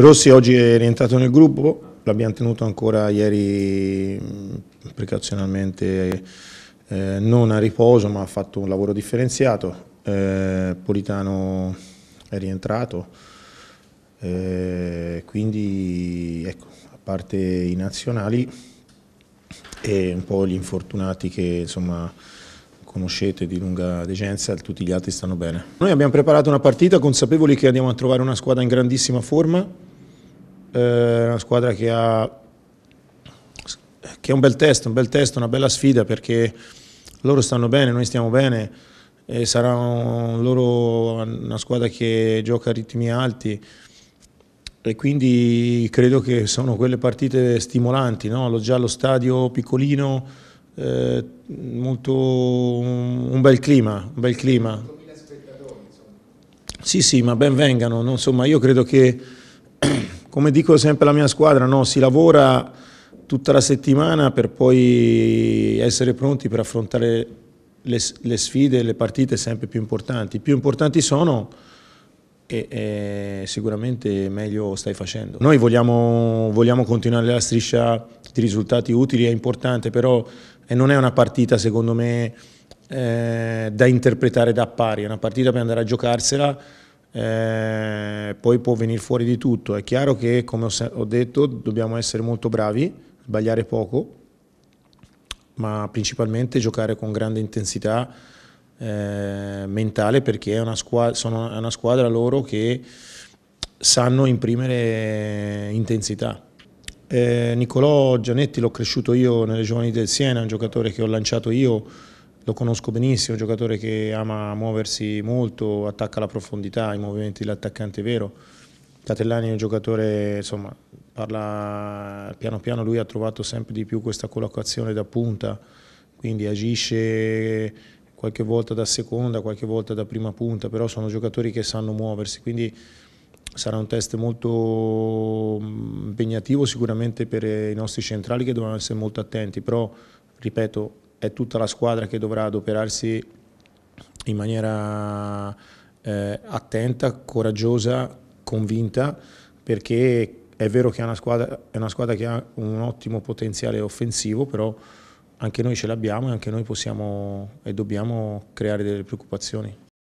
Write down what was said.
Rossi oggi è rientrato nel gruppo, l'abbiamo tenuto ancora ieri mm, precauzionalmente eh, non a riposo ma ha fatto un lavoro differenziato, eh, Politano è rientrato, eh, quindi ecco, a parte i nazionali e un po' gli infortunati che insomma conoscete di lunga degenza, tutti gli altri stanno bene. Noi abbiamo preparato una partita consapevoli che andiamo a trovare una squadra in grandissima forma, eh, è una squadra che ha, che è un bel test, un bel test, una bella sfida perché loro stanno bene, noi stiamo bene, e sarà un, loro una squadra che gioca a ritmi alti e quindi credo che sono quelle partite stimolanti, no? lo giallo stadio piccolino, eh, molto, un, un, bel clima, un bel clima. Sì, sì, ma ben vengano, insomma io credo che come dico sempre alla mia squadra, no? si lavora tutta la settimana per poi essere pronti per affrontare le, le sfide, le partite sempre più importanti. Più importanti sono e, e, sicuramente meglio stai facendo. Noi vogliamo, vogliamo, continuare la striscia di risultati utili, è importante, però non è una partita secondo me eh, da interpretare da pari, è una partita per andare a giocarsela eh, poi può venire fuori di tutto. È chiaro che, come ho detto, dobbiamo essere molto bravi, sbagliare poco, ma principalmente giocare con grande intensità eh, mentale perché è una, sono, è una squadra loro che sanno imprimere intensità. Eh, Nicolò Gianetti l'ho cresciuto io nelle giovani del Siena, è un giocatore che ho lanciato io lo conosco benissimo, è un giocatore che ama muoversi molto, attacca la profondità, i movimenti dell'attaccante vero. Catellani è un giocatore, insomma, parla piano piano, lui ha trovato sempre di più questa collocazione da punta, quindi agisce qualche volta da seconda, qualche volta da prima punta, però sono giocatori che sanno muoversi, quindi sarà un test molto mm, impegnativo sicuramente per i nostri centrali che dovranno essere molto attenti, però ripeto è tutta la squadra che dovrà adoperarsi in maniera eh, attenta, coraggiosa, convinta, perché è vero che è una, squadra, è una squadra che ha un ottimo potenziale offensivo, però anche noi ce l'abbiamo e anche noi possiamo e dobbiamo creare delle preoccupazioni.